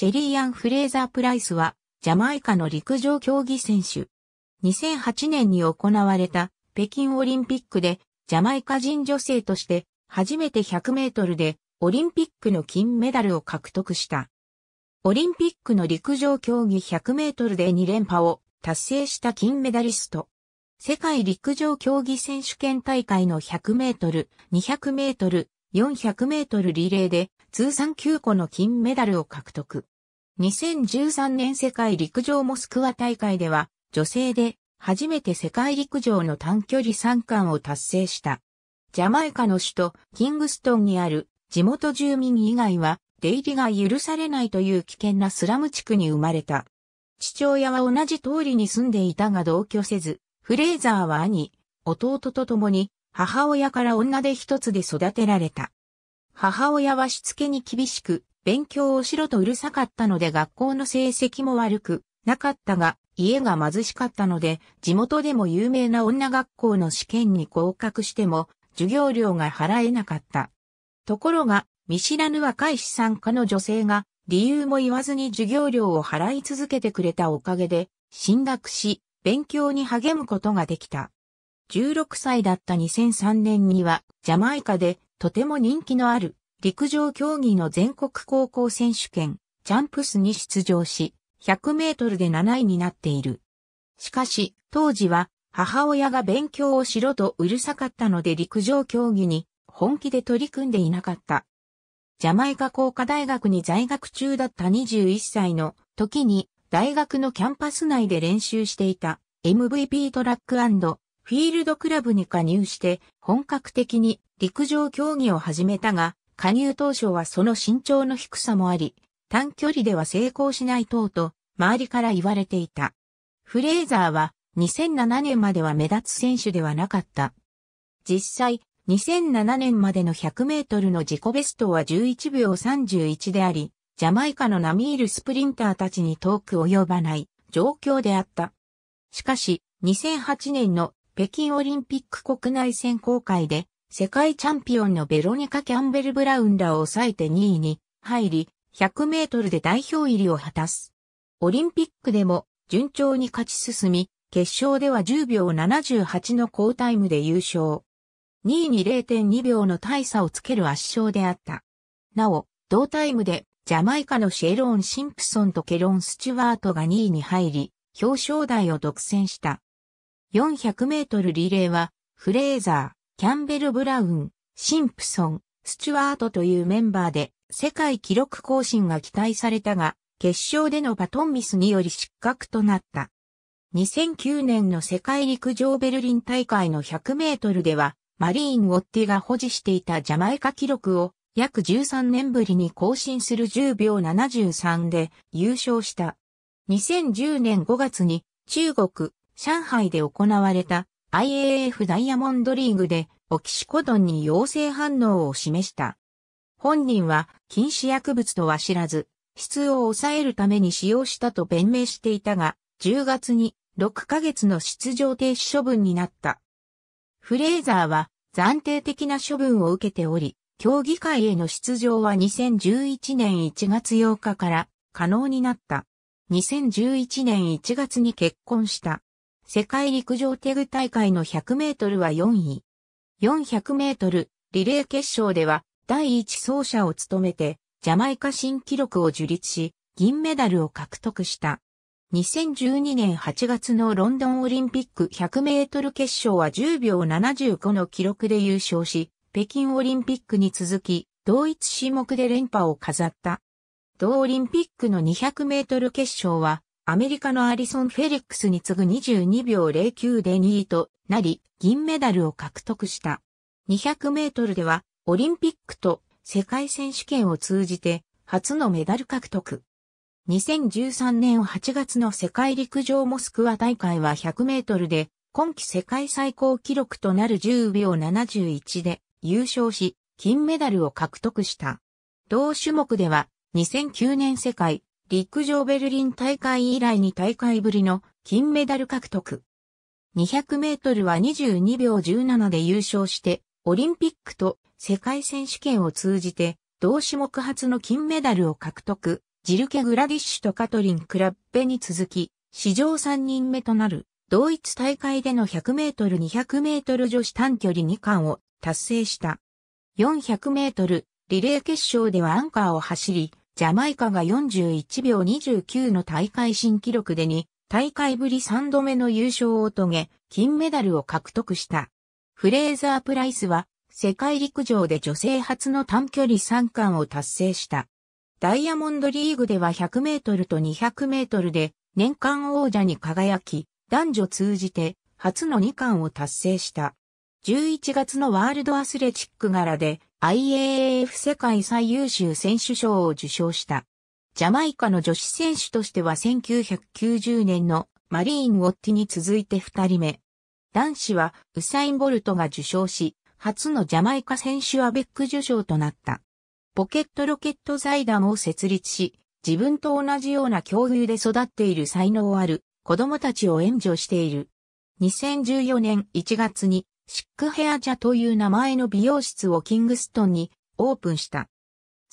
シェリーアン・フレーザー・プライスは、ジャマイカの陸上競技選手。2008年に行われた北京オリンピックで、ジャマイカ人女性として、初めて100メートルで、オリンピックの金メダルを獲得した。オリンピックの陸上競技100メートルで2連覇を達成した金メダリスト。世界陸上競技選手権大会の100メートル、200メートル、400メートルリレーで通算9個の金メダルを獲得。2013年世界陸上モスクワ大会では、女性で初めて世界陸上の短距離三冠を達成した。ジャマイカの首都キングストンにある地元住民以外は出入りが許されないという危険なスラム地区に生まれた。父親は同じ通りに住んでいたが同居せず、フレーザーは兄、弟と共に母親から女で一つで育てられた。母親はしつけに厳しく、勉強をしろとうるさかったので学校の成績も悪くなかったが、家が貧しかったので、地元でも有名な女学校の試験に合格しても、授業料が払えなかった。ところが、見知らぬ若い資産家の女性が、理由も言わずに授業料を払い続けてくれたおかげで、進学し、勉強に励むことができた。16歳だった2003年には、ジャマイカでとても人気のある陸上競技の全国高校選手権、ジャンプスに出場し、100メートルで7位になっている。しかし、当時は母親が勉強をしろとうるさかったので陸上競技に本気で取り組んでいなかった。ジャマイカ工科大学に在学中だった21歳の時に大学のキャンパス内で練習していた MVP トラックフィールドクラブに加入して本格的に陸上競技を始めたが、加入当初はその身長の低さもあり、短距離では成功しない等と周りから言われていた。フレーザーは2007年までは目立つ選手ではなかった。実際、2007年までの100メートルの自己ベストは11秒31であり、ジャマイカのナミールスプリンターたちに遠く及ばない状況であった。しかし、2008年の北京オリンピック国内選考会で、世界チャンピオンのベロニカ・キャンベル・ブラウンらを抑えて2位に入り、100メートルで代表入りを果たす。オリンピックでも順調に勝ち進み、決勝では10秒78の好タイムで優勝。2位に0.2秒の大差をつける圧勝であった。なお、同タイムでジャマイカのシェローン・シンプソンとケロン・スチュワートが2位に入り、表彰台を独占した。400メートルリレーは、フレーザー、キャンベル・ブラウン、シンプソン、スチュワートというメンバーで世界記録更新が期待されたが、決勝でのバトンミスにより失格となった。2009年の世界陸上ベルリン大会の100メートルでは、マリーン・ウォッティが保持していたジャマイカ記録を約13年ぶりに更新する10秒73で優勝した。2010年5月に中国、上海で行われた IAF ダイヤモンドリーグでオキシコドンに陽性反応を示した。本人は禁止薬物とは知らず、質を抑えるために使用したと弁明していたが、10月に6ヶ月の出場停止処分になった。フレーザーは暫定的な処分を受けており、競技会への出場は2011年1月8日から可能になった。2011年1月に結婚した。世界陸上テグ大会の100メートルは4位。400メートルリレー決勝では第1走者を務めてジャマイカ新記録を樹立し銀メダルを獲得した。2012年8月のロンドンオリンピック100メートル決勝は10秒75の記録で優勝し、北京オリンピックに続き、同一種目で連覇を飾った。同オリンピックの200メートル決勝は、アメリカのアリソン・フェリックスに次ぐ22秒09で2位となり、銀メダルを獲得した。200メートルでは、オリンピックと世界選手権を通じて、初のメダル獲得。2013年8月の世界陸上モスクワ大会は100メートルで、今季世界最高記録となる10秒71で優勝し、金メダルを獲得した。同種目では、2009年世界陸上ベルリン大会以来に大会ぶりの金メダル獲得。200メートルは22秒17で優勝して、オリンピックと世界選手権を通じて、同種目初の金メダルを獲得、ジルケ・グラディッシュとカトリン・クラッペに続き、史上3人目となる、同一大会での100メートル200メートル女子短距離2冠を達成した。400メートルリレー決勝ではアンカーを走り、ジャマイカが41秒29の大会新記録で2大会ぶり3度目の優勝を遂げ、金メダルを獲得した。フレーザー・プライスは、世界陸上で女性初の短距離3冠を達成した。ダイヤモンドリーグでは100メートルと200メートルで年間王者に輝き、男女通じて初の2冠を達成した。11月のワールドアスレチック柄で IAAF 世界最優秀選手賞を受賞した。ジャマイカの女子選手としては1990年のマリーン・ウォッティに続いて二人目。男子はウサイン・ボルトが受賞し、初のジャマイカ選手アベック受賞となった。ポケットロケット財団を設立し、自分と同じような境遇で育っている才能ある子供たちを援助している。2014年1月にシックヘアジャという名前の美容室をキングストンにオープンした。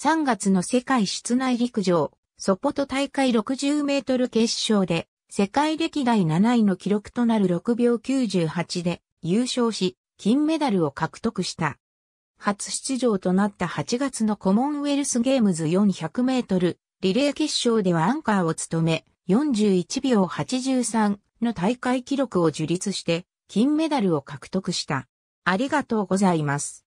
3月の世界室内陸上、ソポト大会60メートル決勝で、世界歴代7位の記録となる6秒98で優勝し、金メダルを獲得した。初出場となった8月のコモンウェルスゲームズ400メートルリレー決勝ではアンカーを務め、41秒83の大会記録を樹立して、金メダルを獲得した。ありがとうございます。